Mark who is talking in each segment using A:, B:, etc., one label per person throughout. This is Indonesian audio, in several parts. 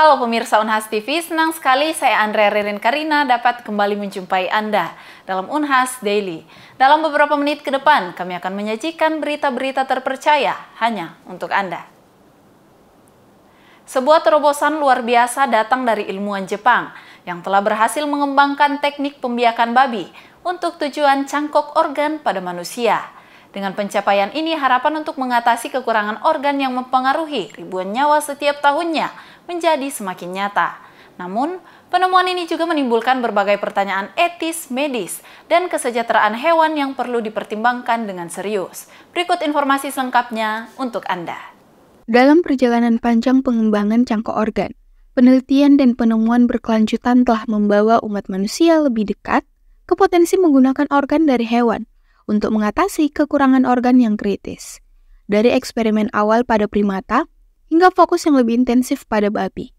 A: Halo pemirsa Unhas TV, senang sekali saya Andrea Ririn Karina dapat kembali menjumpai Anda dalam Unhas Daily. Dalam beberapa menit ke depan, kami akan menyajikan berita-berita terpercaya hanya untuk Anda. Sebuah terobosan luar biasa datang dari ilmuwan Jepang yang telah berhasil mengembangkan teknik pembiakan babi untuk tujuan cangkok organ pada manusia. Dengan pencapaian ini, harapan untuk mengatasi kekurangan organ yang mempengaruhi ribuan nyawa setiap tahunnya menjadi semakin nyata. Namun, penemuan ini juga menimbulkan berbagai pertanyaan etis, medis, dan kesejahteraan hewan yang perlu dipertimbangkan dengan serius. Berikut informasi selengkapnya untuk Anda.
B: Dalam perjalanan panjang pengembangan cangkok organ, penelitian dan penemuan berkelanjutan telah membawa umat manusia lebih dekat ke potensi menggunakan organ dari hewan untuk mengatasi kekurangan organ yang kritis. Dari eksperimen awal pada primata, hingga fokus yang lebih intensif pada babi.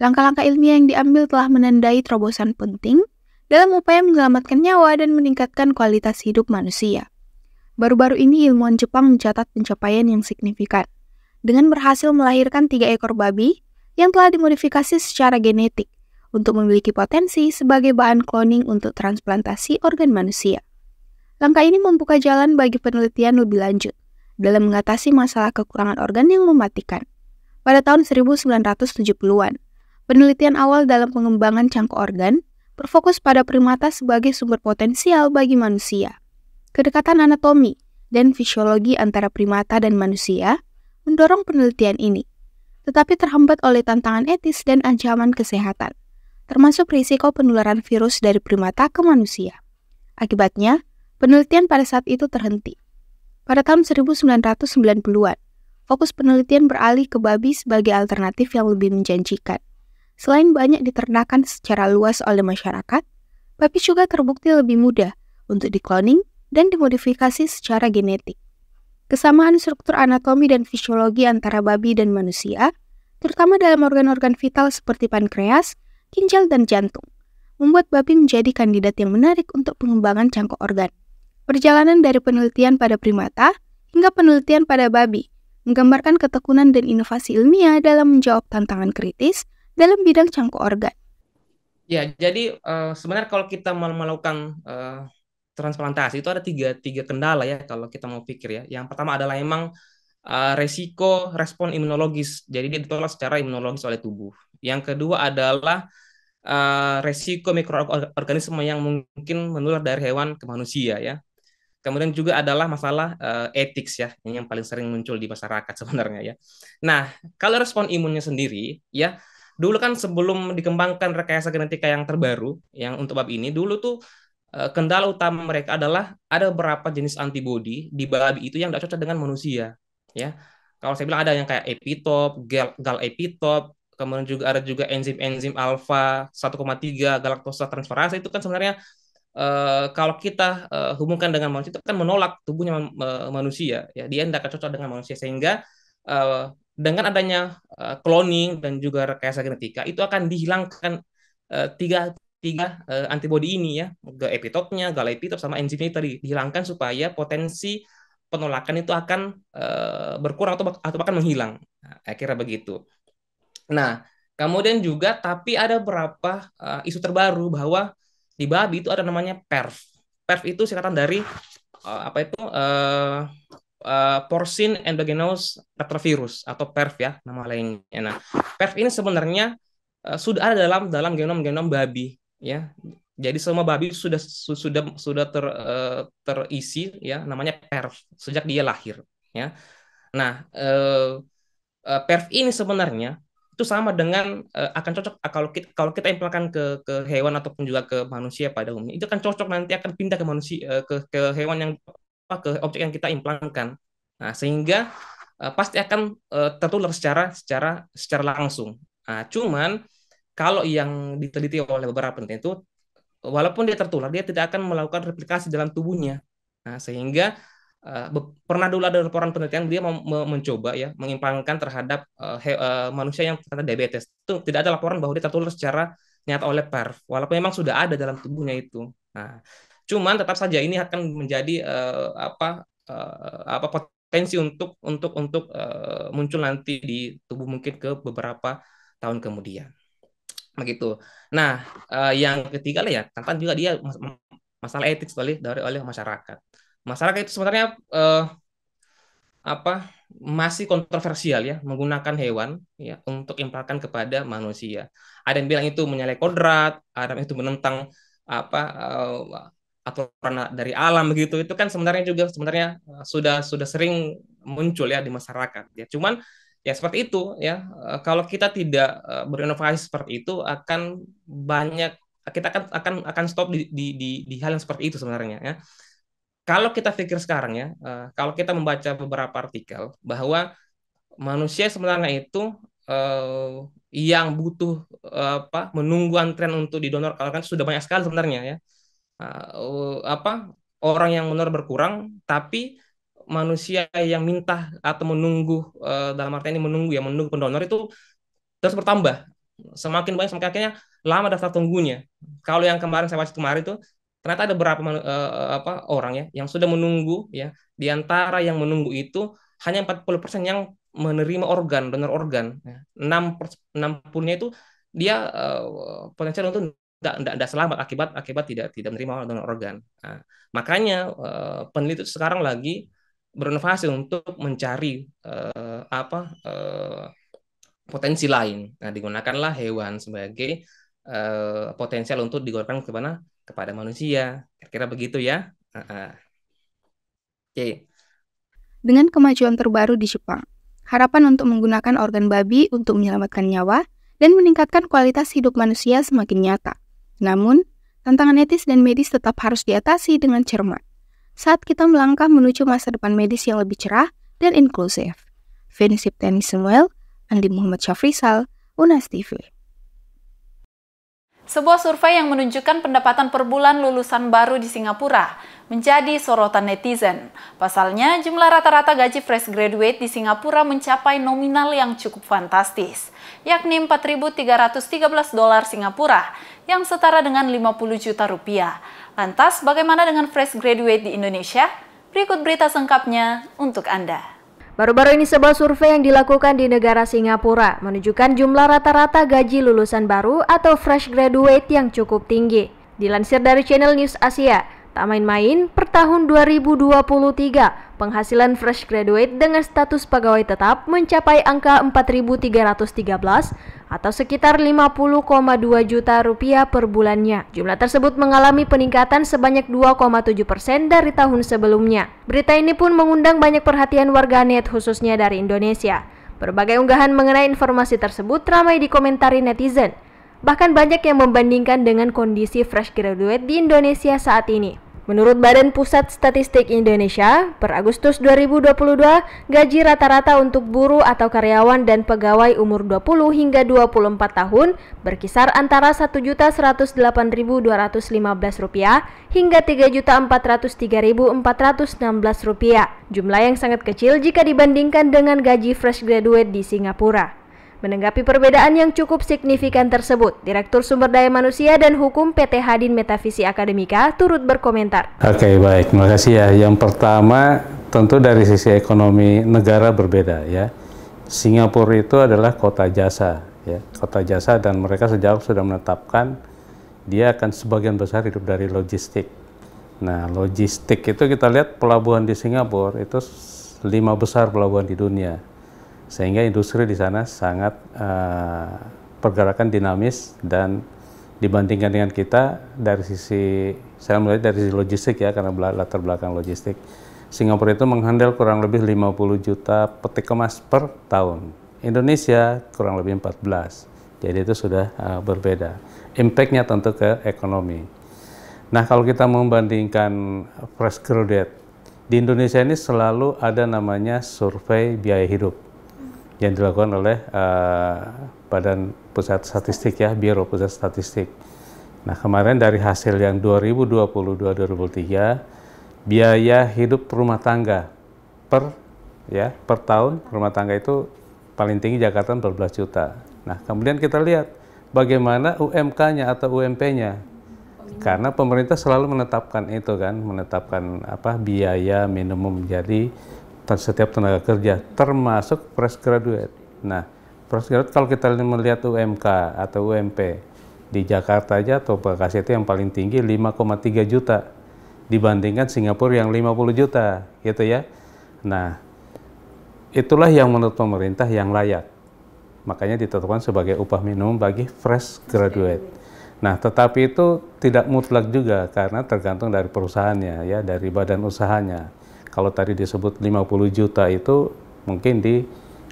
B: Langkah-langkah ilmiah yang diambil telah menandai terobosan penting dalam upaya menyelamatkan nyawa dan meningkatkan kualitas hidup manusia. Baru-baru ini ilmuwan Jepang mencatat pencapaian yang signifikan dengan berhasil melahirkan tiga ekor babi yang telah dimodifikasi secara genetik untuk memiliki potensi sebagai bahan cloning untuk transplantasi organ manusia. Langkah ini membuka jalan bagi penelitian lebih lanjut dalam mengatasi masalah kekurangan organ yang mematikan pada tahun 1970-an. Penelitian awal dalam pengembangan cangkok organ berfokus pada primata sebagai sumber potensial bagi manusia. Kedekatan anatomi dan fisiologi antara primata dan manusia mendorong penelitian ini, tetapi terhambat oleh tantangan etis dan ancaman kesehatan, termasuk risiko penularan virus dari primata ke manusia. Akibatnya, penelitian pada saat itu terhenti. Pada tahun 1990-an, fokus penelitian beralih ke babi sebagai alternatif yang lebih menjanjikan. Selain banyak diternakan secara luas oleh masyarakat, babi juga terbukti lebih mudah untuk dikloning dan dimodifikasi secara genetik. Kesamaan struktur anatomi dan fisiologi antara babi dan manusia, terutama dalam organ-organ vital seperti pankreas, ginjal, dan jantung, membuat babi menjadi kandidat yang menarik untuk pengembangan cangkok organ. Perjalanan dari penelitian pada primata hingga penelitian pada babi menggambarkan ketekunan dan inovasi ilmiah dalam menjawab tantangan kritis dalam bidang cangkok organ.
C: Ya, jadi uh, sebenarnya kalau kita melakukan uh, transplantasi itu ada tiga, tiga kendala ya kalau kita mau pikir ya. Yang pertama adalah emang uh, resiko respon imunologis, jadi dia ditolak secara imunologis oleh tubuh. Yang kedua adalah uh, resiko mikroorganisme yang mungkin menular dari hewan ke manusia ya. Kemudian juga adalah masalah uh, eh, etik ya, yang paling sering muncul di masyarakat sebenarnya ya. Nah, kalau respon imunnya sendiri ya, dulu kan sebelum dikembangkan rekayasa genetika yang terbaru yang untuk bab ini, dulu tuh eh, kendala utama mereka adalah ada berapa jenis antibodi di babi itu yang tidak cocok dengan manusia ya. Kalau saya bilang ada yang kayak epitop, gal, gal epitop, kemudian juga ada juga enzim-enzim alfa 1,3 galaktosa transferase itu kan sebenarnya Eh, kalau kita uh, hubungkan dengan manusia itu kan menolak tubuhnya manusia ya dia tidak cocok dengan manusia sehingga uh, dengan adanya uh, cloning dan juga rekayasa genetika itu akan dihilangkan uh, tiga tiga uh, antibodi ini ya epitopnya gala epitop sama enzimnya tadi dihilangkan supaya potensi penolakan itu akan uh, berkurang atau atau bahkan menghilang nah, akhirnya begitu nah kemudian juga tapi ada beberapa uh, isu terbaru bahwa di babi itu ada namanya perv. Perv itu singkatan dari uh, apa itu uh, uh, porcine endogenous retrovirus atau perv ya nama lainnya. Nah, perv ini sebenarnya uh, sudah ada dalam dalam genom-genom babi ya. Jadi semua babi sudah sudah sudah ter, uh, terisi ya namanya perv sejak dia lahir ya. Nah, uh, perv ini sebenarnya itu sama dengan uh, akan cocok eh, kalau kita kalau kita ke ke hewan ataupun juga ke manusia pada umumnya itu akan cocok nanti akan pindah ke manusia uh, ke ke hewan yang apa ke objek yang kita implankan nah sehingga uh, pasti akan uh, tertular secara secara secara langsung nah, cuman kalau yang diteliti oleh beberapa peneliti itu walaupun dia tertular dia tidak akan melakukan replikasi dalam tubuhnya nah sehingga Uh, pernah dulu ada laporan penelitian dia mencoba ya mengimpangkan terhadap uh, uh, manusia yang terkena diabetes itu tidak ada laporan bahwa dia tertular secara nyata oleh PERF walaupun memang sudah ada dalam tubuhnya itu nah cuman tetap saja ini akan menjadi uh, apa uh, apa potensi untuk untuk untuk uh, muncul nanti di tubuh mungkin ke beberapa tahun kemudian begitu nah yang ketiga lah ya tantangan juga dia masalah etik oleh dari oleh masyarakat masyarakat itu sebenarnya eh, apa masih kontroversial ya menggunakan hewan ya untuk implakan kepada manusia. Ada yang bilang itu menyalahi kodrat, ada yang itu menentang apa uh, aturan dari alam begitu. Itu kan sebenarnya juga sebenarnya eh, sudah sudah sering muncul ya di masyarakat ya. Cuman ya seperti itu ya. Eh, kalau kita tidak berinovasi seperti itu akan banyak kita akan akan akan stop di di di, di hal yang seperti itu sebenarnya ya kalau kita pikir sekarang ya, uh, kalau kita membaca beberapa artikel bahwa manusia sebenarnya itu uh, yang butuh uh, apa menunggu antrian untuk didonor, kalau kan sudah banyak sekali sebenarnya ya. Uh, apa orang yang menor berkurang tapi manusia yang minta atau menunggu uh, dalam artian ini menunggu ya menunggu pendonor itu terus bertambah semakin banyak semakin akhirnya lama daftar tunggunya kalau yang kemarin saya baca kemarin itu ternyata ada berapa uh, apa orang ya yang sudah menunggu ya di antara yang menunggu itu hanya 40% yang menerima organ donor organ ya. 6 6 nya itu dia uh, potensial untuk tidak tidak selamat akibat akibat tidak tidak menerima donor organ nah, makanya uh, peneliti sekarang lagi berinovasi untuk mencari uh, apa uh, potensi lain nah digunakanlah hewan sebagai uh, potensial untuk digunakan ke mana kepada manusia. Kira-kira begitu ya. Oke.
B: Dengan kemajuan terbaru di Jepang, harapan untuk menggunakan organ babi untuk menyelamatkan nyawa dan meningkatkan kualitas hidup manusia semakin nyata. Namun, tantangan etis dan medis tetap harus diatasi dengan cermat saat kita melangkah menuju masa depan medis yang lebih cerah dan inklusif. Vincent Tani Samuel, Andi Muhammad Syafrisal, Unas TV.
A: Sebuah survei yang menunjukkan pendapatan per bulan lulusan baru di Singapura menjadi sorotan netizen. Pasalnya, jumlah rata-rata gaji fresh graduate di Singapura mencapai nominal yang cukup fantastis, yakni 4.313 dolar Singapura yang setara dengan 50 juta rupiah. Lantas, bagaimana dengan fresh graduate di Indonesia? Berikut berita lengkapnya untuk Anda.
D: Baru-baru ini sebuah survei yang dilakukan di negara Singapura menunjukkan jumlah rata-rata gaji lulusan baru atau fresh graduate yang cukup tinggi. Dilansir dari channel News Asia, Tak main-main, per tahun 2023, penghasilan fresh graduate dengan status pegawai tetap mencapai angka 4.313 atau sekitar 50,2 juta rupiah per bulannya. Jumlah tersebut mengalami peningkatan sebanyak 2,7 persen dari tahun sebelumnya. Berita ini pun mengundang banyak perhatian warganet khususnya dari Indonesia. Berbagai unggahan mengenai informasi tersebut ramai dikomentari netizen. Bahkan banyak yang membandingkan dengan kondisi fresh graduate di Indonesia saat ini. Menurut Badan Pusat Statistik Indonesia, per Agustus 2022, gaji rata-rata untuk buruh atau karyawan dan pegawai umur 20 hingga 24 tahun berkisar antara Rp1.108.215 hingga Rp3.403.416. Jumlah yang sangat kecil jika dibandingkan dengan gaji fresh graduate di Singapura. Menanggapi perbedaan yang cukup signifikan tersebut, Direktur Sumber Daya Manusia dan Hukum PT Hadin Metafisi Akademika turut berkomentar.
E: Oke, baik. Terima kasih ya. Yang pertama, tentu dari sisi ekonomi negara berbeda ya. Singapura itu adalah kota jasa, ya. Kota jasa dan mereka sejauh sudah menetapkan dia akan sebagian besar hidup dari logistik. Nah, logistik itu kita lihat pelabuhan di Singapura itu lima besar pelabuhan di dunia sehingga industri di sana sangat uh, pergerakan dinamis dan dibandingkan dengan kita dari sisi saya melihat dari sisi logistik ya karena latar belakang logistik Singapura itu menghandle kurang lebih 50 juta peti kemas per tahun Indonesia kurang lebih 14 jadi itu sudah uh, berbeda impactnya tentu ke ekonomi nah kalau kita membandingkan fresh graduate di Indonesia ini selalu ada namanya survei biaya hidup yang dilakukan oleh uh, Badan Pusat Statistik ya, Biro Pusat Statistik. Nah, kemarin dari hasil yang 2022-2023, biaya hidup rumah tangga per ya, per tahun rumah tangga itu paling tinggi Jakarta 14 juta. Nah, kemudian kita lihat bagaimana UMK-nya atau UMP-nya. Karena pemerintah selalu menetapkan itu kan, menetapkan apa biaya minimum. Jadi setiap tenaga kerja, termasuk fresh graduate. Nah, fresh graduate kalau kita melihat UMK atau UMP di Jakarta aja atau Bekasi itu yang paling tinggi 5,3 juta dibandingkan Singapura yang 50 juta, gitu ya. Nah, itulah yang menurut pemerintah yang layak. Makanya ditetapkan sebagai upah minimum bagi fresh graduate. Nah, tetapi itu tidak mutlak juga karena tergantung dari perusahaannya ya, dari badan usahanya kalau tadi disebut 50 juta itu mungkin di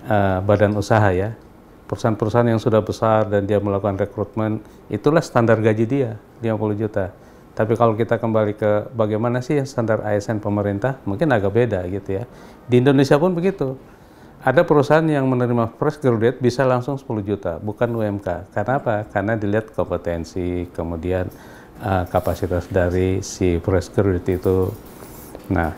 E: uh, badan usaha ya. Perusahaan-perusahaan yang sudah besar dan dia melakukan rekrutmen, itulah standar gaji dia, 50 juta. Tapi kalau kita kembali ke bagaimana sih standar ASN pemerintah, mungkin agak beda gitu ya. Di Indonesia pun begitu. Ada perusahaan yang menerima fresh graduate bisa langsung 10 juta, bukan UMK. Karena apa? Karena dilihat kompetensi, kemudian uh, kapasitas dari si fresh graduate itu. Nah,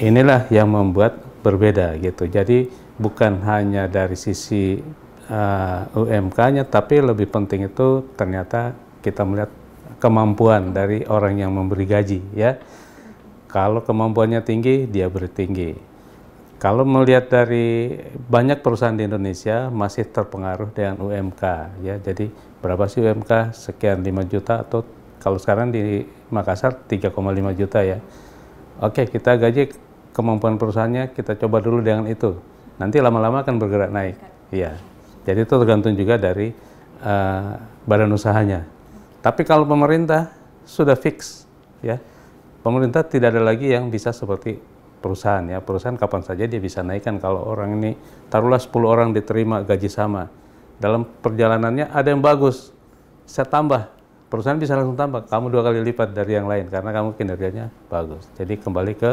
E: inilah yang membuat berbeda gitu. Jadi bukan hanya dari sisi uh, eh, UMK-nya, tapi lebih penting itu ternyata kita melihat kemampuan dari orang yang memberi gaji ya. Kalau kemampuannya tinggi, dia beri tinggi. Kalau melihat dari banyak perusahaan di Indonesia masih terpengaruh dengan UMK ya. Jadi berapa sih UMK? Sekian 5 juta atau kalau sekarang di Makassar 3,5 juta ya. Oke, kita gaji kemampuan perusahaannya kita coba dulu dengan itu. Nanti lama-lama akan bergerak naik. Iya. Jadi itu tergantung juga dari uh, badan usahanya. Tapi kalau pemerintah sudah fix, ya pemerintah tidak ada lagi yang bisa seperti perusahaan ya. Perusahaan kapan saja dia bisa naikkan kalau orang ini taruhlah 10 orang diterima gaji sama. Dalam perjalanannya ada yang bagus. Saya tambah. Perusahaan bisa langsung tambah. Kamu dua kali lipat dari yang lain karena kamu kinerjanya bagus. Jadi kembali ke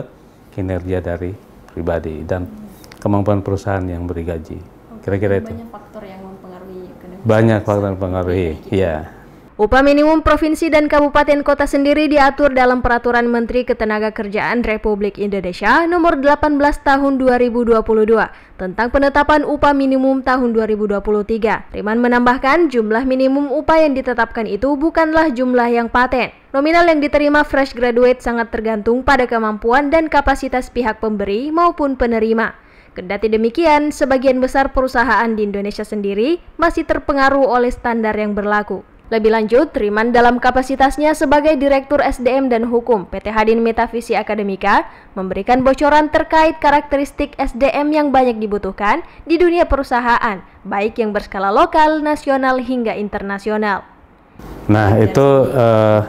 E: kinerja dari pribadi dan kemampuan perusahaan yang beri gaji. Kira-kira itu. Banyak faktor yang mempengaruhi. Banyak faktor yang mempengaruhi, ya.
D: Upah minimum provinsi dan kabupaten kota sendiri diatur dalam Peraturan Menteri Ketenagakerjaan Republik Indonesia Nomor 18 Tahun 2022 tentang penetapan upah minimum tahun 2023. Riman menambahkan jumlah minimum upah yang ditetapkan itu bukanlah jumlah yang paten. Nominal yang diterima fresh graduate sangat tergantung pada kemampuan dan kapasitas pihak pemberi maupun penerima. Kendati demikian, sebagian besar perusahaan di Indonesia sendiri masih terpengaruh oleh standar yang berlaku. Lebih lanjut, Triman dalam kapasitasnya sebagai Direktur SDM dan Hukum PT Hadin Metavisi Akademika memberikan bocoran terkait karakteristik SDM yang banyak dibutuhkan di dunia perusahaan, baik yang berskala lokal, nasional, hingga internasional.
E: Nah, iya. itu uh,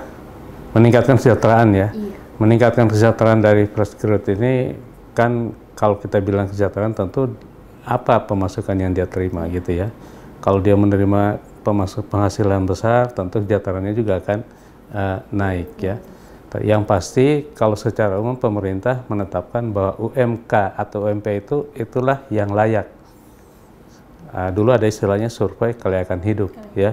E: meningkatkan kesejahteraan ya. Iya. Meningkatkan kesejahteraan dari preskrut ini kan kalau kita bilang kesejahteraan tentu apa pemasukan yang dia terima gitu ya. Kalau dia menerima penghasilan besar tentu kesejahteraannya juga akan uh, naik ya. Yang pasti kalau secara umum pemerintah menetapkan bahwa UMK atau UMP itu itulah yang layak. Uh, dulu ada istilahnya survei kelayakan hidup iya. ya.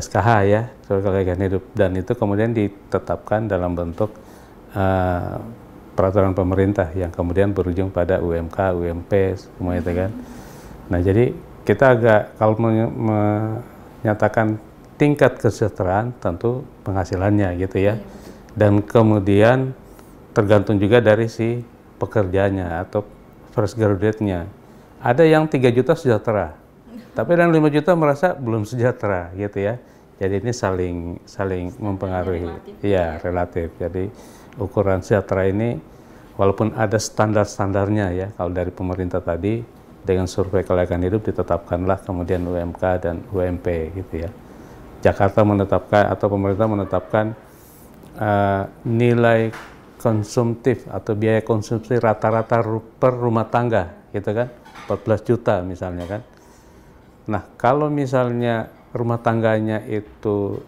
E: SKH ya, survei kelayakan hidup dan itu kemudian ditetapkan dalam bentuk uh, peraturan pemerintah yang kemudian berujung pada UMK, UMP semuanya itu kan. Iya. Nah, jadi kita agak kalau nyatakan tingkat kesejahteraan tentu penghasilannya gitu ya. Dan kemudian tergantung juga dari si pekerjanya atau first graduate-nya. Ada yang 3 juta sejahtera, tapi yang 5 juta merasa belum sejahtera gitu ya. Jadi ini saling saling mempengaruhi. Gitu iya, ya relatif. Jadi ukuran sejahtera ini walaupun ada standar-standarnya ya kalau dari pemerintah tadi dengan survei kelayakan hidup ditetapkanlah kemudian UMK dan UMP gitu ya. Jakarta menetapkan atau pemerintah menetapkan uh, nilai konsumtif atau biaya konsumsi rata-rata per rumah tangga gitu kan 14 juta misalnya kan. Nah, kalau misalnya rumah tangganya itu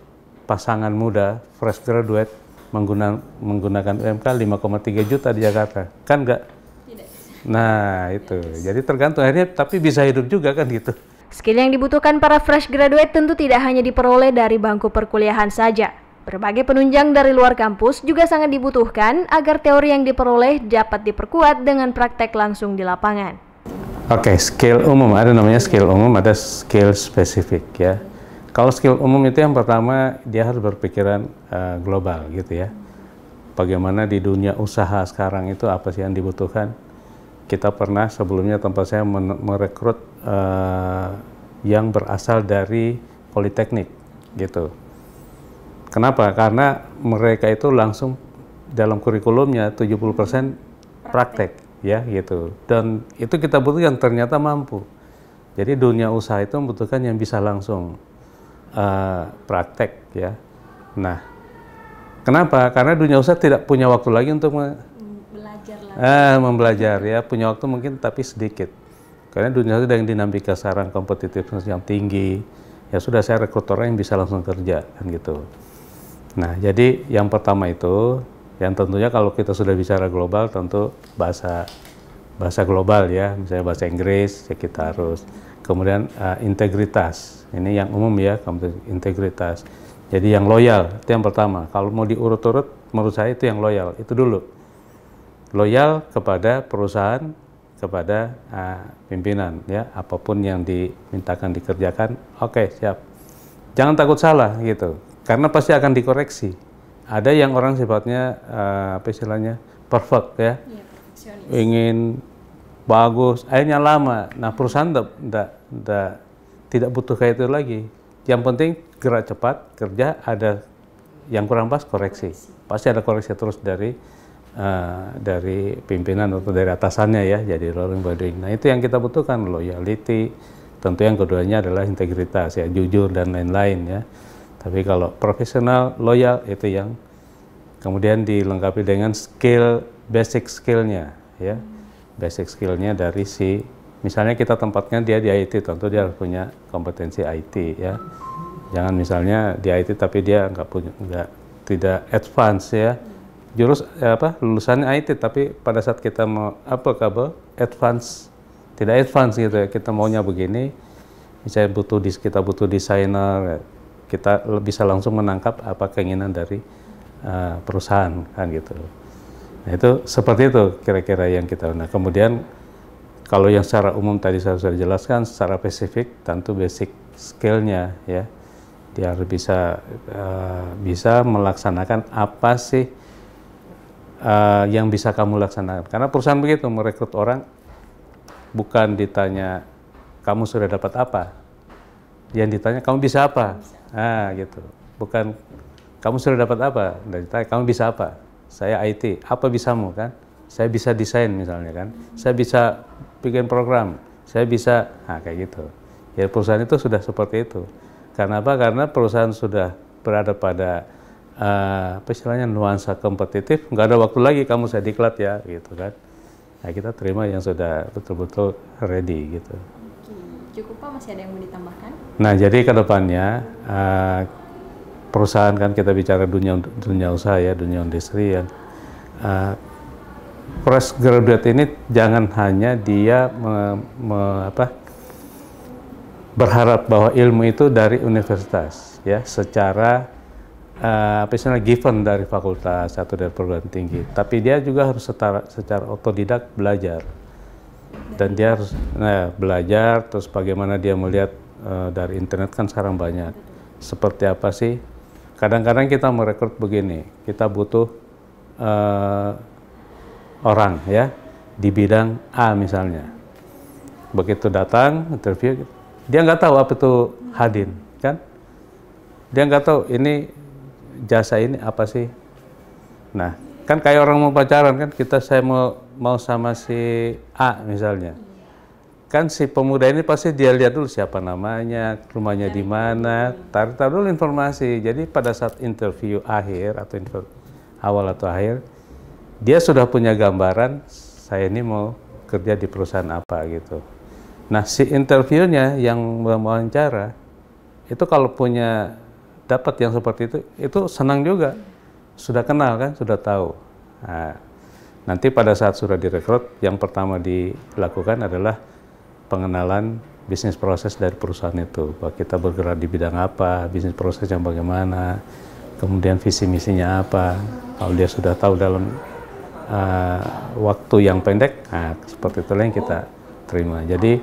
E: pasangan muda fresh graduate menggunakan menggunakan UMK 5,3 juta di Jakarta. Kan enggak Nah, itu. Jadi tergantung akhirnya tapi bisa hidup juga kan gitu.
D: Skill yang dibutuhkan para fresh graduate tentu tidak hanya diperoleh dari bangku perkuliahan saja. Berbagai penunjang dari luar kampus juga sangat dibutuhkan agar teori yang diperoleh dapat diperkuat dengan praktek langsung di lapangan.
E: Oke, okay, skill umum ada namanya skill umum, ada skill spesifik ya. Kalau skill umum itu yang pertama dia harus berpikiran uh, global gitu ya. Bagaimana di dunia usaha sekarang itu apa sih yang dibutuhkan? kita pernah sebelumnya tempat saya merekrut uh, yang berasal dari politeknik gitu. Kenapa? Karena mereka itu langsung dalam kurikulumnya 70% praktek, praktek ya gitu. Dan itu kita butuh yang ternyata mampu. Jadi dunia usaha itu membutuhkan yang bisa langsung uh, praktek ya. Nah, kenapa? Karena dunia usaha tidak punya waktu lagi untuk ah membelajar ya punya waktu mungkin tapi sedikit karena dunia itu dengan dinamika sekarang kompetitif yang tinggi ya sudah saya rekrut orang yang bisa langsung kerja kan gitu nah jadi yang pertama itu yang tentunya kalau kita sudah bicara global tentu bahasa bahasa global ya misalnya bahasa Inggris ya kita harus kemudian uh, integritas ini yang umum ya integritas jadi yang loyal itu yang pertama kalau mau diurut-urut menurut saya itu yang loyal itu dulu loyal kepada perusahaan, kepada uh, pimpinan ya, apapun yang dimintakan dikerjakan, oke okay, siap. Jangan takut salah gitu, karena pasti akan dikoreksi. Ada yang orang sifatnya uh, apa istilahnya perfect ya, yeah, iya, ingin bagus, akhirnya lama. Nah perusahaan tidak tidak butuh kayak itu lagi. Yang penting gerak cepat, kerja ada yang kurang pas koreksi. koreksi. Pasti ada koreksi terus dari Eh, dari pimpinan atau dari atasannya ya jadi rolling body. Nah itu yang kita butuhkan loyalty. Tentu yang keduanya adalah integritas ya jujur dan lain-lain ya. Tapi kalau profesional loyal itu yang kemudian dilengkapi dengan skill basic skillnya ya basic skillnya dari si misalnya kita tempatnya dia di IT tentu dia harus punya kompetensi IT ya jangan misalnya di IT tapi dia nggak punya nggak tidak advance ya jurus eh, apa lulusannya IT tapi pada saat kita mau apa kabel advance tidak advance gitu ya kita maunya begini misalnya butuh kita butuh desainer ya. kita bisa langsung menangkap apa keinginan dari uh, perusahaan kan gitu nah itu seperti itu kira-kira yang kita nah kemudian kalau yang secara umum tadi saya sudah jelaskan secara spesifik tentu basic skillnya ya dia harus bisa uh, bisa melaksanakan apa sih uh, yang bisa kamu laksanakan. Karena perusahaan begitu merekrut orang bukan ditanya kamu sudah dapat apa, yang ditanya kamu bisa apa, bisa. ah gitu. Bukan kamu sudah dapat apa, dan ditanya kamu bisa apa. Saya IT, apa bisamu kan? Saya bisa desain misalnya kan, saya bisa bikin program, saya bisa, nah kayak gitu. Ya perusahaan itu sudah seperti itu. Karena apa? Karena perusahaan sudah berada pada uh, apa istilahnya nuansa kompetitif nggak ada waktu lagi kamu saya diklat ya gitu kan nah kita terima yang sudah betul-betul ready gitu
D: cukup pak masih ada yang mau ditambahkan
E: nah jadi kedepannya eh, perusahaan kan kita bicara dunia dunia usaha ya dunia industri yang uh, eh, fresh graduate ini jangan hanya dia me, me, apa, berharap bahwa ilmu itu dari universitas ya secara uh, given dari fakultas atau dari perguruan tinggi, tapi dia juga harus setara, secara otodidak belajar dan dia harus nah, belajar terus bagaimana dia melihat uh, dari internet kan sekarang banyak seperti apa sih kadang-kadang kita merekrut begini kita butuh uh, orang ya di bidang A misalnya begitu datang interview dia nggak tahu apa itu hadin kan dia nggak tahu ini jasa ini apa sih? Nah, kan kayak orang mau pacaran kan kita saya mau mau sama si A misalnya. Kan si pemuda ini pasti dia lihat dulu siapa namanya, rumahnya di mana, tarik tarik dulu informasi. Jadi pada saat interview akhir atau interview awal atau akhir, dia sudah punya gambaran saya ini mau kerja di perusahaan apa gitu. Nah, si interviewnya yang mau mewawancara itu kalau punya dapat yang seperti itu, itu senang juga. Sudah kenal kan, sudah tahu. Nah, nanti pada saat sudah direkrut, yang pertama dilakukan adalah pengenalan bisnis proses dari perusahaan itu. Bahwa kita bergerak di bidang apa, bisnis proses yang bagaimana, kemudian visi misinya apa. Kalau dia sudah tahu dalam uh, waktu yang pendek, nah, seperti itu yang kita terima. Jadi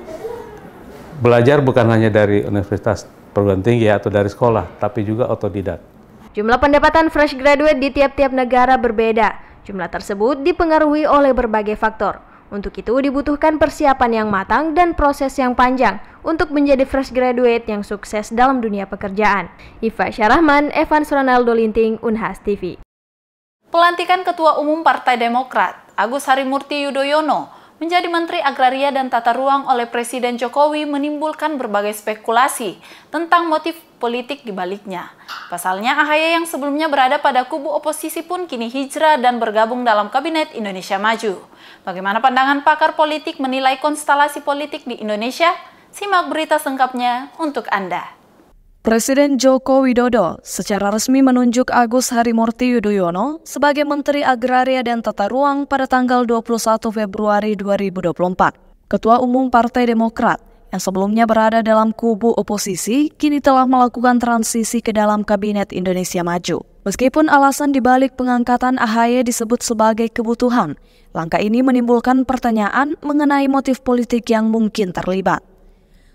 E: belajar bukan hanya dari universitas perguruan tinggi ya, atau dari sekolah, tapi juga otodidak.
D: Jumlah pendapatan fresh graduate di tiap-tiap negara berbeda. Jumlah tersebut dipengaruhi oleh berbagai faktor. Untuk itu dibutuhkan persiapan yang matang dan proses yang panjang untuk menjadi fresh graduate yang sukses dalam dunia pekerjaan. Iva Syarahman, Evan Ronaldo Linting, Unhas TV.
A: Pelantikan Ketua Umum Partai Demokrat, Agus Harimurti Yudhoyono, menjadi Menteri Agraria dan Tata Ruang oleh Presiden Jokowi menimbulkan berbagai spekulasi tentang motif politik dibaliknya. Pasalnya Ahaya yang sebelumnya berada pada kubu oposisi pun kini hijrah dan bergabung dalam Kabinet Indonesia Maju. Bagaimana pandangan pakar politik menilai konstelasi politik di Indonesia? Simak berita lengkapnya untuk Anda.
F: Presiden Joko Widodo secara resmi menunjuk Agus Harimurti Yudhoyono sebagai Menteri Agraria dan Tata Ruang pada tanggal 21 Februari 2024. Ketua Umum Partai Demokrat yang sebelumnya berada dalam kubu oposisi kini telah melakukan transisi ke dalam Kabinet Indonesia Maju. Meskipun alasan dibalik pengangkatan AHY disebut sebagai kebutuhan, langkah ini menimbulkan pertanyaan mengenai motif politik yang mungkin terlibat.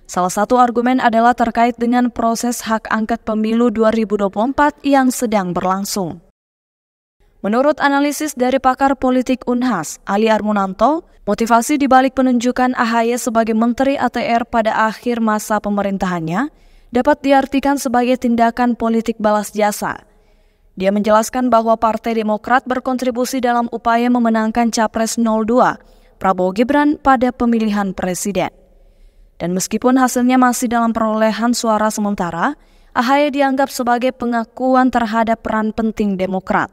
F: Salah satu argumen adalah terkait dengan proses hak angket pemilu 2024 yang sedang berlangsung. Menurut analisis dari pakar politik Unhas, Ali Armunanto, motivasi dibalik penunjukan AHY sebagai Menteri ATR pada akhir masa pemerintahannya dapat diartikan sebagai tindakan politik balas jasa. Dia menjelaskan bahwa Partai Demokrat berkontribusi dalam upaya memenangkan Capres 02, Prabowo Gibran pada pemilihan presiden. Dan meskipun hasilnya masih dalam perolehan suara sementara, AHY dianggap sebagai pengakuan terhadap peran penting Demokrat.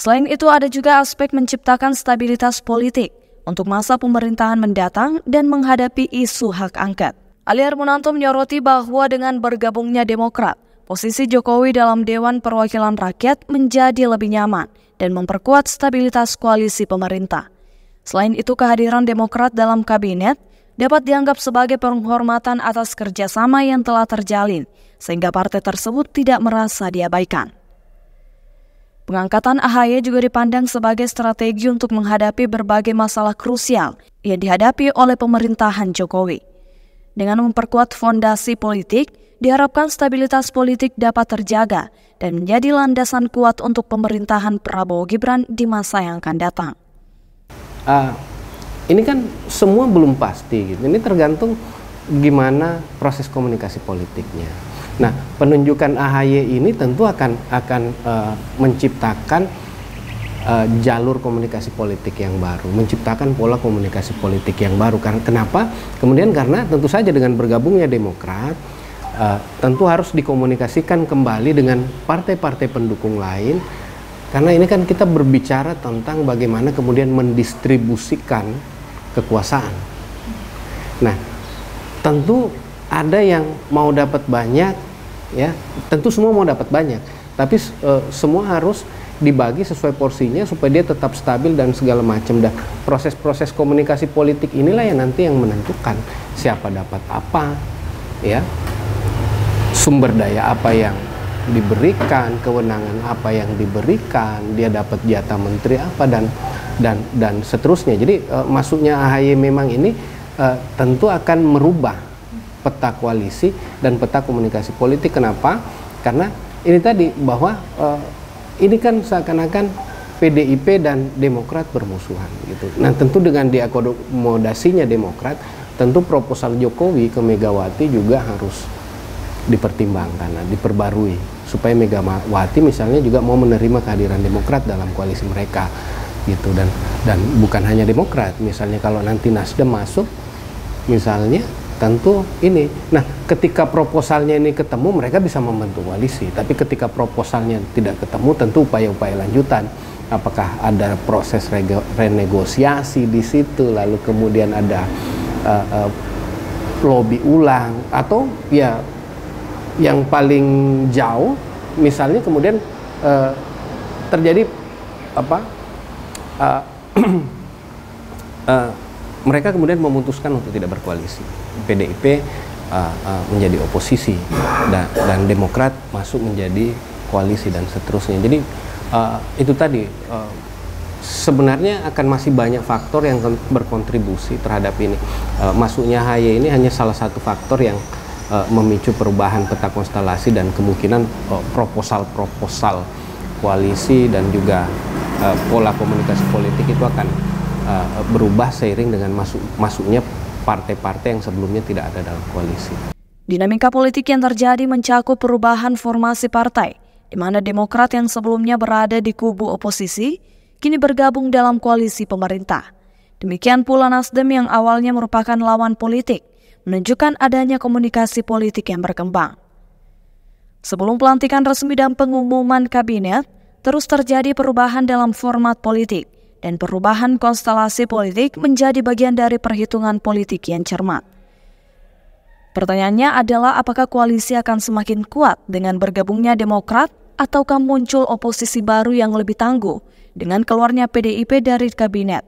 F: Selain itu ada juga aspek menciptakan stabilitas politik untuk masa pemerintahan mendatang dan menghadapi isu hak angket. Aliar Armunanto menyoroti bahwa dengan bergabungnya Demokrat, posisi Jokowi dalam Dewan Perwakilan Rakyat menjadi lebih nyaman dan memperkuat stabilitas koalisi pemerintah. Selain itu kehadiran Demokrat dalam kabinet dapat dianggap sebagai penghormatan atas kerjasama yang telah terjalin, sehingga partai tersebut tidak merasa diabaikan. Pengangkatan AHY juga dipandang sebagai strategi untuk menghadapi berbagai masalah krusial yang dihadapi oleh pemerintahan Jokowi. Dengan memperkuat fondasi politik, diharapkan stabilitas politik dapat terjaga dan menjadi landasan kuat untuk pemerintahan Prabowo Gibran di masa yang akan datang.
G: Uh, ini kan semua belum pasti gitu. Ini tergantung gimana proses komunikasi politiknya. Nah, penunjukan AHY ini tentu akan akan uh, menciptakan uh, jalur komunikasi politik yang baru, menciptakan pola komunikasi politik yang baru. Karena kenapa? Kemudian karena tentu saja dengan bergabungnya Demokrat uh, tentu harus dikomunikasikan kembali dengan partai-partai pendukung lain karena ini kan kita berbicara tentang bagaimana kemudian mendistribusikan kekuasaan. Nah, tentu ada yang mau dapat banyak, ya, tentu semua mau dapat banyak, tapi e, semua harus dibagi sesuai porsinya supaya dia tetap stabil dan segala macam. Dan proses-proses komunikasi politik inilah yang nanti yang menentukan siapa dapat apa, ya, sumber daya apa yang diberikan, kewenangan apa yang diberikan, dia dapat jatah menteri apa dan dan dan seterusnya. Jadi uh, eh, masuknya AHY memang ini uh, tentu akan merubah peta koalisi dan peta komunikasi politik. Kenapa? Karena ini tadi bahwa uh, ini kan seakan-akan PDIP dan Demokrat bermusuhan gitu. Nah, tentu dengan diakomodasinya Demokrat, tentu proposal Jokowi ke Megawati juga harus dipertimbangkan, nah, diperbarui supaya Megawati misalnya juga mau menerima kehadiran Demokrat dalam koalisi mereka gitu dan dan bukan hanya Demokrat misalnya kalau nanti Nasdem masuk misalnya tentu ini nah ketika proposalnya ini ketemu mereka bisa membentuk koalisi tapi ketika proposalnya tidak ketemu tentu upaya-upaya lanjutan apakah ada proses renegosiasi di situ lalu kemudian ada uh, uh, lobby ulang atau ya yang paling jauh misalnya kemudian uh, terjadi apa uh, uh, mereka kemudian memutuskan untuk tidak berkoalisi PDIP uh, uh, menjadi oposisi dan, dan Demokrat masuk menjadi koalisi dan seterusnya jadi uh, itu tadi uh, sebenarnya akan masih banyak faktor yang berkontribusi terhadap ini uh, masuknya HY ini hanya salah satu faktor yang uh, memicu perubahan peta konstelasi dan kemungkinan eh, proposal-proposal uh, koalisi dan juga uh, pola komunikasi politik itu akan uh, berubah seiring dengan masuk masuknya partai-partai yang sebelumnya tidak ada dalam koalisi.
F: Dinamika politik yang terjadi mencakup perubahan formasi partai, di mana Demokrat yang sebelumnya berada di kubu oposisi kini bergabung dalam koalisi pemerintah. Demikian pula Nasdem yang awalnya merupakan lawan politik, menunjukkan adanya komunikasi politik yang berkembang. Sebelum pelantikan resmi dan pengumuman kabinet, terus terjadi perubahan dalam format politik dan perubahan konstelasi politik menjadi bagian dari perhitungan politik yang cermat. Pertanyaannya adalah apakah koalisi akan semakin kuat dengan bergabungnya Demokrat ataukah muncul oposisi baru yang lebih tangguh dengan keluarnya PDIP dari kabinet.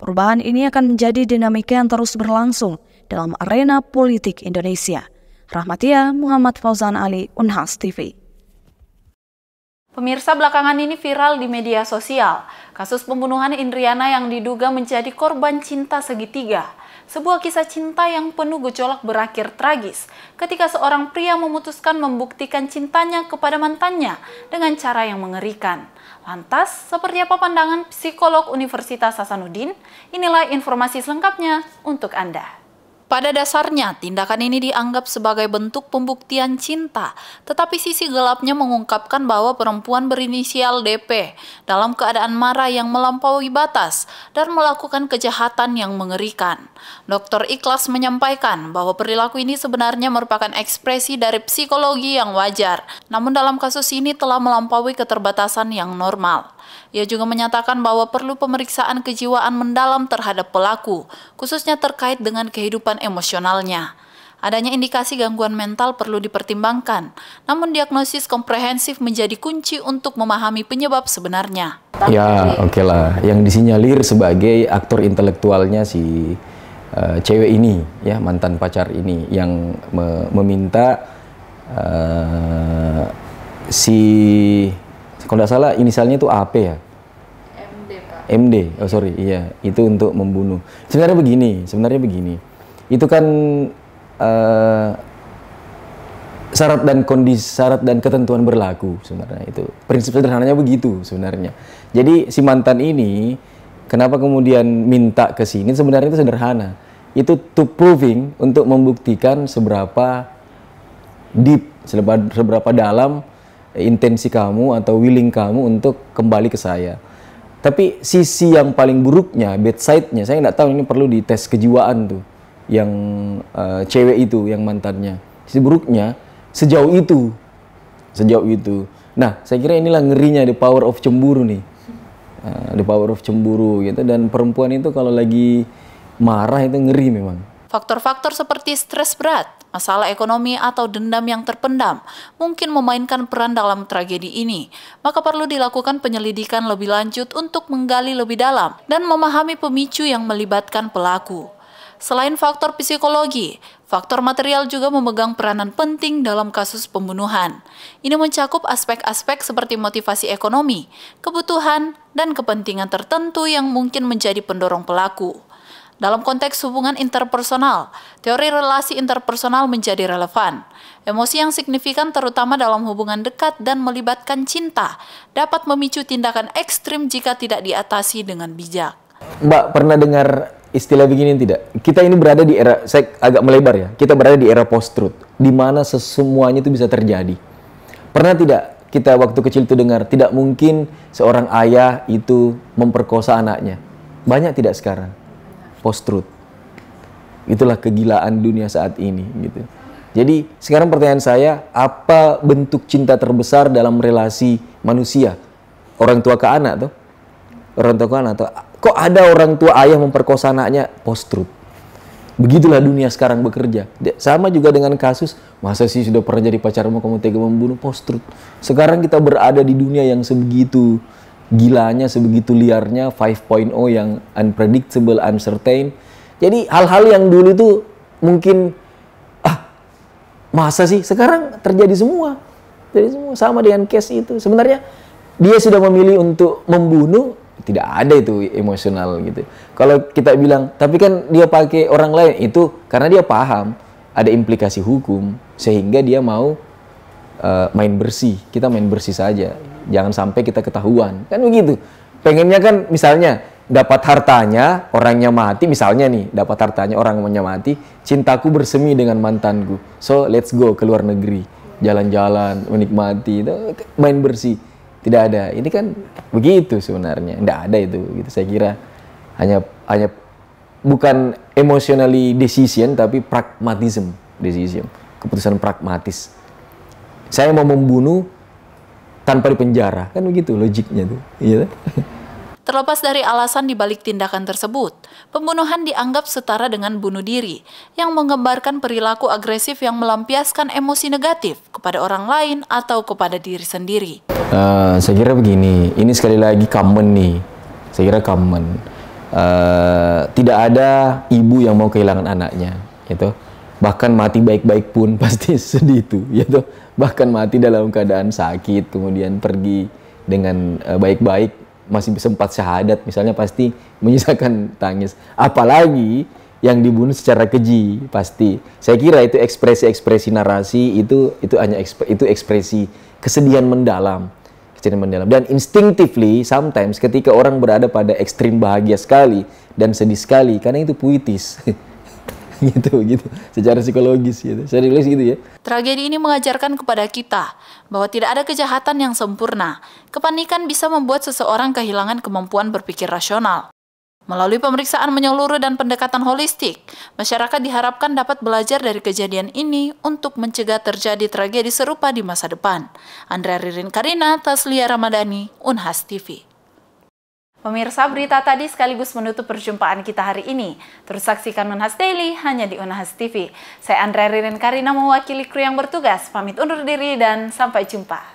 F: Perubahan ini akan menjadi dinamika yang terus berlangsung dalam arena politik Indonesia. Rahmatia Muhammad Fauzan Ali, Unhas TV.
A: Pemirsa belakangan ini viral di media sosial, kasus pembunuhan Indriana yang diduga menjadi korban cinta segitiga. Sebuah kisah cinta yang penuh gejolak berakhir tragis ketika seorang pria memutuskan membuktikan cintanya kepada mantannya dengan cara yang mengerikan. Lantas, seperti apa pandangan psikolog Universitas Hasanuddin? Inilah informasi selengkapnya untuk Anda. Pada dasarnya, tindakan ini dianggap sebagai bentuk pembuktian cinta, tetapi sisi gelapnya mengungkapkan bahwa perempuan berinisial DP dalam keadaan marah yang melampaui batas dan melakukan kejahatan yang mengerikan. Dr. Ikhlas menyampaikan bahwa perilaku ini sebenarnya merupakan ekspresi dari psikologi yang wajar, namun dalam kasus ini telah melampaui keterbatasan yang normal. Ia juga menyatakan bahwa perlu pemeriksaan kejiwaan mendalam terhadap pelaku, khususnya terkait dengan kehidupan emosionalnya. Adanya indikasi gangguan mental perlu dipertimbangkan, namun diagnosis komprehensif menjadi kunci untuk memahami penyebab sebenarnya.
H: Ya, oke okay lah. Yang disinyalir sebagai aktor intelektualnya si uh, cewek ini, ya mantan pacar ini, yang me meminta uh, si kalau tidak salah inisialnya itu AP ya. MD Pak. MD, oh sorry, iya itu untuk membunuh. Sebenarnya begini, sebenarnya begini. Itu kan uh, syarat dan kondisi syarat dan ketentuan berlaku sebenarnya itu prinsip sederhananya begitu sebenarnya. Jadi si mantan ini kenapa kemudian minta ke sini sebenarnya itu sederhana. Itu to proving untuk membuktikan seberapa deep, seberapa, seberapa dalam intensi kamu atau willing kamu untuk kembali ke saya. Tapi sisi yang paling buruknya, bad side-nya, saya nggak tahu ini perlu dites kejiwaan tuh, yang uh, cewek itu, yang mantannya. Sisi buruknya, sejauh itu, sejauh itu. Nah, saya kira inilah ngerinya the power of cemburu nih, uh, the power of cemburu gitu. Dan perempuan itu kalau lagi marah itu ngeri memang.
A: Faktor-faktor seperti stres berat, Masalah ekonomi atau dendam yang terpendam mungkin memainkan peran dalam tragedi ini, maka perlu dilakukan penyelidikan lebih lanjut untuk menggali lebih dalam dan memahami pemicu yang melibatkan pelaku. Selain faktor psikologi, faktor material juga memegang peranan penting dalam kasus pembunuhan. Ini mencakup aspek-aspek seperti motivasi ekonomi, kebutuhan, dan kepentingan tertentu yang mungkin menjadi pendorong pelaku. Dalam konteks hubungan interpersonal, teori relasi interpersonal menjadi relevan. Emosi yang signifikan terutama dalam hubungan dekat dan melibatkan cinta dapat memicu tindakan ekstrim jika tidak diatasi dengan bijak.
H: Mbak, pernah dengar istilah begini tidak? Kita ini berada di era, saya agak melebar ya, kita berada di era post-truth, di mana sesemuanya itu bisa terjadi. Pernah tidak kita waktu kecil itu dengar, tidak mungkin seorang ayah itu memperkosa anaknya. Banyak tidak sekarang? post truth. Itulah kegilaan dunia saat ini gitu. Jadi sekarang pertanyaan saya, apa bentuk cinta terbesar dalam relasi manusia? Orang tua ke anak tuh. Orang tua ke anak tuh. Kok ada orang tua ayah memperkosa anaknya? Post truth. Begitulah dunia sekarang bekerja. Sama juga dengan kasus, masa sih sudah pernah jadi pacarmu kamu tega membunuh post truth. Sekarang kita berada di dunia yang sebegitu gilanya sebegitu liarnya 5.0 yang unpredictable, uncertain. Jadi hal-hal yang dulu itu mungkin ah masa sih sekarang terjadi semua. Jadi semua sama dengan case itu. Sebenarnya dia sudah memilih untuk membunuh tidak ada itu emosional gitu. Kalau kita bilang tapi kan dia pakai orang lain itu karena dia paham ada implikasi hukum sehingga dia mau uh, main bersih. Kita main bersih saja jangan sampai kita ketahuan kan begitu pengennya kan misalnya dapat hartanya orangnya mati misalnya nih dapat hartanya orangnya mati cintaku bersemi dengan mantanku so let's go ke luar negeri jalan-jalan menikmati main bersih tidak ada ini kan begitu sebenarnya tidak ada itu gitu saya kira hanya hanya bukan emotionally decision tapi pragmatism decision keputusan pragmatis saya mau membunuh tanpa dipenjara kan begitu logiknya tuh iya kan?
A: Terlepas dari alasan dibalik tindakan tersebut, pembunuhan dianggap setara dengan bunuh diri, yang menggambarkan perilaku agresif yang melampiaskan emosi negatif kepada orang lain atau kepada diri sendiri.
H: Uh, saya kira begini, ini sekali lagi common nih, saya kira common. Uh, tidak ada ibu yang mau kehilangan anaknya, gitu bahkan mati baik-baik pun pasti sedih itu ya tuh bahkan mati dalam keadaan sakit kemudian pergi dengan eh, baik-baik uh, masih sempat syahadat misalnya pasti menyisakan tangis apalagi yang dibunuh secara keji pasti saya kira itu ekspresi-ekspresi narasi itu itu hanya itu ekspresi kesedihan mendalam kesedihan mendalam dan instinctively sometimes ketika orang berada pada ekstrim bahagia sekali dan sedih sekali karena itu puitis gitu gitu secara psikologis gitu saya tulis gitu ya
A: tragedi ini mengajarkan kepada kita bahwa tidak ada kejahatan yang sempurna kepanikan bisa membuat seseorang kehilangan kemampuan berpikir rasional melalui pemeriksaan menyeluruh dan pendekatan holistik masyarakat diharapkan dapat belajar dari kejadian ini untuk mencegah terjadi tragedi serupa di masa depan Andrea Ririn Karina Taslia Ramadhani Unhas TV Pemirsa berita tadi sekaligus menutup perjumpaan kita hari ini. Terus saksikan Unhas Daily hanya di Unhas TV. Saya Andrea Ririn Karina mewakili kru yang bertugas. Pamit undur diri dan sampai jumpa.